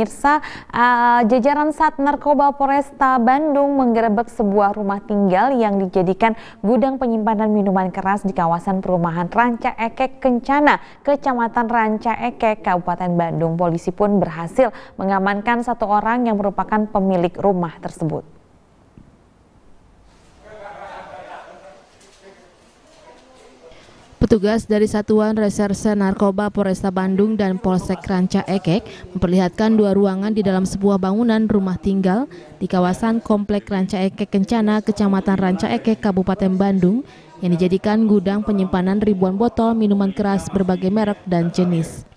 Mirsa, uh, eh, jajaran Sat Narkoba Polresta Bandung menggerebek sebuah rumah tinggal yang dijadikan gudang penyimpanan minuman keras di kawasan perumahan Ranca Ekek Kencana, Kecamatan Ranca Ekek, Kabupaten Bandung. Polisi pun berhasil mengamankan satu orang yang merupakan pemilik rumah tersebut. Petugas dari Satuan Reserse Narkoba Polresta Bandung dan Polsek Ranca Ekek memperlihatkan dua ruangan di dalam sebuah bangunan rumah tinggal di kawasan Komplek Ranca Ekek Kencana, Kecamatan Ranca Ekek, Kabupaten Bandung yang dijadikan gudang penyimpanan ribuan botol minuman keras berbagai merek dan jenis.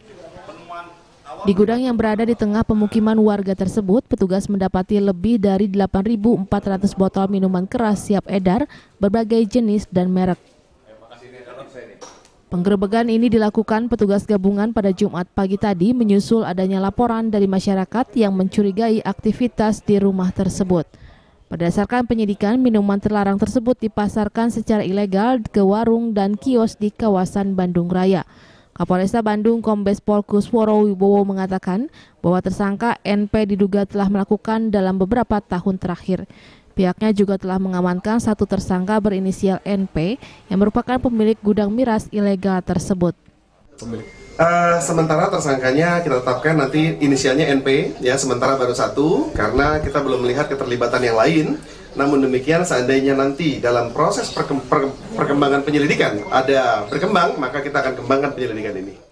Di gudang yang berada di tengah pemukiman warga tersebut, petugas mendapati lebih dari 8.400 botol minuman keras siap edar berbagai jenis dan merek. Penggerebegan ini dilakukan petugas gabungan pada Jumat pagi tadi menyusul adanya laporan dari masyarakat yang mencurigai aktivitas di rumah tersebut. Berdasarkan penyidikan, minuman terlarang tersebut dipasarkan secara ilegal ke warung dan kios di kawasan Bandung Raya. Kapolresta Bandung Kombes Pol Kusworo Wibowo mengatakan bahwa tersangka NP diduga telah melakukan dalam beberapa tahun terakhir. Pihaknya juga telah mengamankan satu tersangka berinisial NP yang merupakan pemilik gudang miras ilegal tersebut. Pemilik. Uh, sementara tersangkanya kita tetapkan nanti inisialnya NP ya sementara baru satu karena kita belum melihat keterlibatan yang lain. Namun demikian seandainya nanti dalam proses perkembangan penyelidikan ada berkembang maka kita akan kembangkan penyelidikan ini.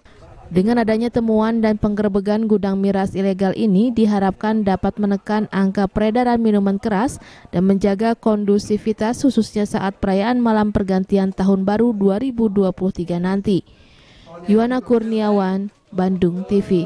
Dengan adanya temuan dan penggerbegan gudang miras ilegal ini diharapkan dapat menekan angka peredaran minuman keras dan menjaga kondusivitas khususnya saat perayaan malam pergantian tahun baru 2023 nanti. Yuwana Kurniawan, Bandung TV